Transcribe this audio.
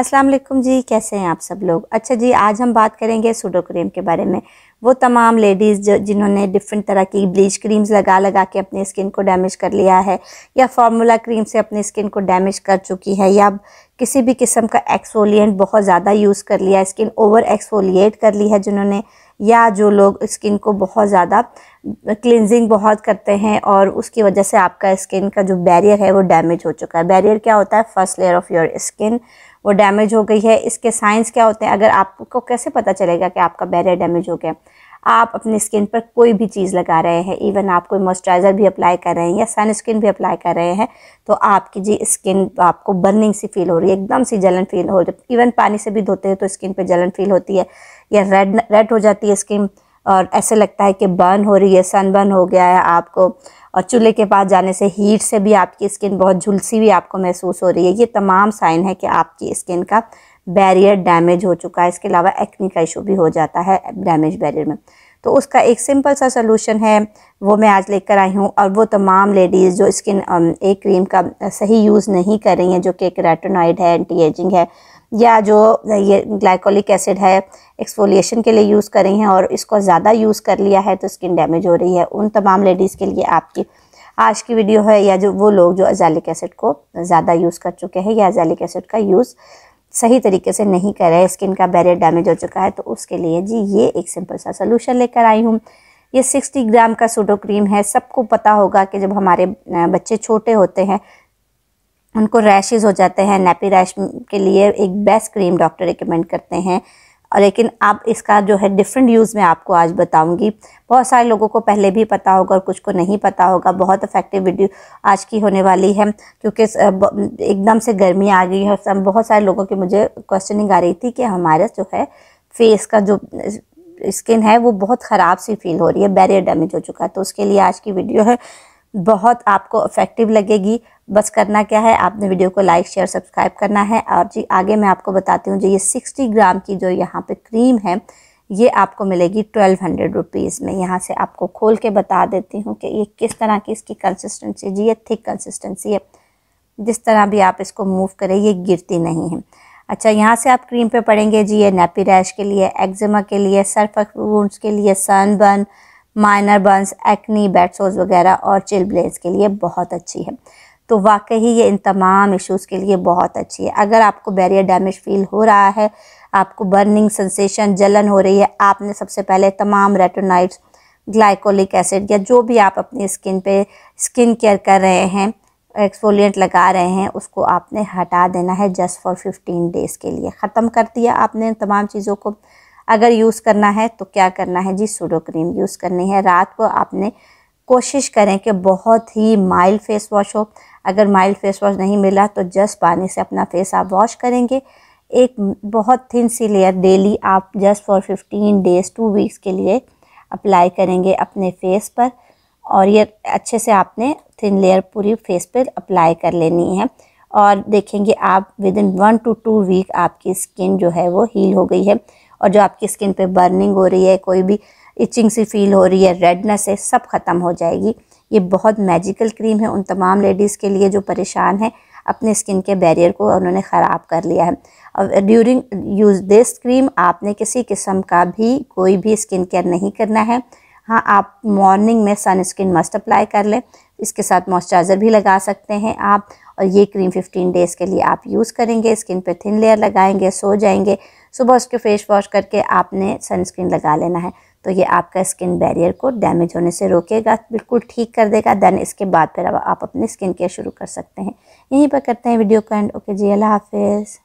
अस्सलाम वालेकुम जी कैसे हैं आप सब लोग अच्छा जी आज हम बात करेंगे सूडो क्रीम के बारे में वो तमाम लेडीज़ जो जिन्होंने डिफरेंट तरह की ब्लीच क्रीम्स लगा लगा के अपनी स्किन को डैमेज कर लिया है या फार्मूला क्रीम से अपनी स्किन को डैमेज कर चुकी है या किसी भी किस्म का एक्सफोलिएंट बहुत ज़्यादा यूज़ कर लिया स्किन ओवर एक्सफोलिएट कर ली है जिन्होंने या जो लोग स्किन को बहुत ज़्यादा क्लिनजिंग बहुत करते हैं और उसकी वजह से आपका स्किन का जो बैरियर है वो डैमेज हो चुका है बैरियर क्या होता है first layer of your skin वो डैमेज हो गई है इसके साइंस क्या होते हैं अगर आपको कैसे पता चलेगा कि आपका बैरियर डैमेज हो गया आप अपनी स्किन पर कोई भी चीज़ लगा रहे हैं इवन आप कोई मॉइस्चराइज़र भी अप्लाई कर रहे हैं या सनस्क्रीन भी अप्लाई कर रहे हैं तो आपकी जी स्किन आपको बर्निंग सी फील हो रही है एकदम सी जलन फील हो रही है इवन पानी से भी धोते हैं तो स्किन पर जलन फील होती है या रेड रेड हो जाती है स्किन और ऐसे लगता है कि बर्न हो रही है सन बर्न हो गया है आपको और चूल्हे के पास जाने से हीट से भी आपकी स्किन बहुत झुलसी हुई आपको महसूस हो रही है ये तमाम साइन है कि आपकी स्किन का बैरियर डैमेज हो चुका है इसके अलावा एक्नी का इशू भी हो जाता है डैमेज बैरियर में तो उसका एक सिंपल सा सलूशन है वो मैं आज लेकर आई हूँ और वो तमाम लेडीज़ जो स्किन एक क्रीम का सही यूज़ नहीं कर रही हैं जो कि केराटोनाइड है एंटी एजिंग है या जो ये ग्लाइकोलिक एसिड है एक्सफोलिएशन के लिए यूज़ कर रही हैं और इसको ज़्यादा यूज़ कर लिया है तो स्किन डैमेज हो रही है उन तमाम लेडीज़ के लिए आपकी आज की वीडियो है या जो वो लोग जो अजैलिक एसिड को ज़्यादा यूज़ कर चुके हैं या अजैलिक एसिड का यूज़ सही तरीके से नहीं कर रहे स्किन का बैरियर डैमेज हो चुका है तो उसके लिए जी ये एक सिंपल सा सोल्यूशन लेकर आई हूँ ये 60 ग्राम का सूडो क्रीम है सबको पता होगा कि जब हमारे बच्चे छोटे होते हैं उनको रैशेज़ हो जाते हैं नैपी रैश के लिए एक बेस्ट क्रीम डॉक्टर रिकमेंड करते हैं और लेकिन आप इसका जो है डिफरेंट यूज़ में आपको आज बताऊंगी बहुत सारे लोगों को पहले भी पता होगा और कुछ को नहीं पता होगा बहुत इफेक्टिव वीडियो आज की होने वाली है क्योंकि एकदम से गर्मी आ गई है बहुत सारे लोगों की मुझे क्वेश्चनिंग आ रही थी कि हमारा जो है फेस का जो स्किन है वो बहुत ख़राब सी फील हो रही है बैरियर डैमेज हो चुका है तो उसके लिए आज की वीडियो है बहुत आपको इफेक्टिव लगेगी बस करना क्या है आपने वीडियो को लाइक शेयर सब्सक्राइब करना है और जी आगे मैं आपको बताती हूँ जो ये सिक्सटी ग्राम की जो यहाँ पे क्रीम है ये आपको मिलेगी ट्वेल्व हंड्रेड रुपीज़ में यहाँ से आपको खोल के बता देती हूँ कि ये किस तरह की इसकी कंसिस्टेंसी जी ये थिक कंसिस्टेंसी है जिस तरह भी आप इसको मूव करें ये गिरती नहीं है अच्छा यहाँ से आप क्रीम पे पड़ेंगे जी ये नेपी रैश के लिए एक्जिमा के लिए सर्फ वूंड्स के लिए sunburn minor burns acne bedsores वगैरह और चिल ब्लेज के लिए बहुत अच्छी है तो वाकई ये इन तमाम इश्यूज़ के लिए बहुत अच्छी है अगर आपको बैरियर डैमेज फील हो रहा है आपको बर्निंग सेंसेशन जलन हो रही है आपने सबसे पहले तमाम रेटोनाइट्स ग्लाइकोलिक एसिड या जो भी आप अपनी स्किन पे स्किन केयर कर रहे हैं एक्सफोलियंट लगा रहे हैं उसको आपने हटा देना है जस्ट फॉर फिफ्टीन डेज़ के लिए ख़त्म कर दिया आपने तमाम चीज़ों को अगर यूज़ करना है तो क्या करना है जी सूडो क्रीम यूज़ करनी है रात को आपने कोशिश करें कि बहुत ही माइल्ड फेस वॉश हो अगर माइल्ड फेस वॉश नहीं मिला तो जस्ट पानी से अपना फेस आप वॉश करेंगे एक बहुत थिन सी लेयर डेली आप just for fifteen days to वीक्स के लिए अप्लाई करेंगे अपने फेस पर और ये अच्छे से आपने थिन लेयर पूरी फेस पर अप्लाई कर लेनी है और देखेंगे आप within one to two week आपकी स्किन जो है वो हील हो गई है और जो आपकी स्किन पे बर्निंग हो रही है कोई भी इचिंग सी फील हो रही है रेडनेस है सब ख़त्म हो जाएगी ये बहुत मैजिकल क्रीम है उन तमाम लेडीज़ के लिए जो परेशान हैं अपने स्किन के बैरियर को उन्होंने ख़राब कर लिया है और ड्यूरिंग यूज़ दिस क्रीम आपने किसी किस्म का भी कोई भी स्किन केयर नहीं करना है हाँ आप मॉर्निंग में सनस्क्रीन मस्ट अप्लाई कर लें इसके साथ मॉइस्चराइज़र भी लगा सकते हैं आप और ये क्रीम 15 डेज़ के लिए आप यूज़ करेंगे स्किन पे थिन लेयर लगाएंगे सो जाएंगे सुबह उसके फेस वॉश करके आपने सनस्क्रीन लगा लेना है तो ये आपका स्किन बैरियर को डैमेज होने से रोकेगा बिल्कुल ठीक कर देगा देन इसके बाद फिर आप अपनी स्किन केयर शुरू कर सकते हैं यहीं पर करते हैं वीडियो का एंड ओके जी अल्लाह हाफिज़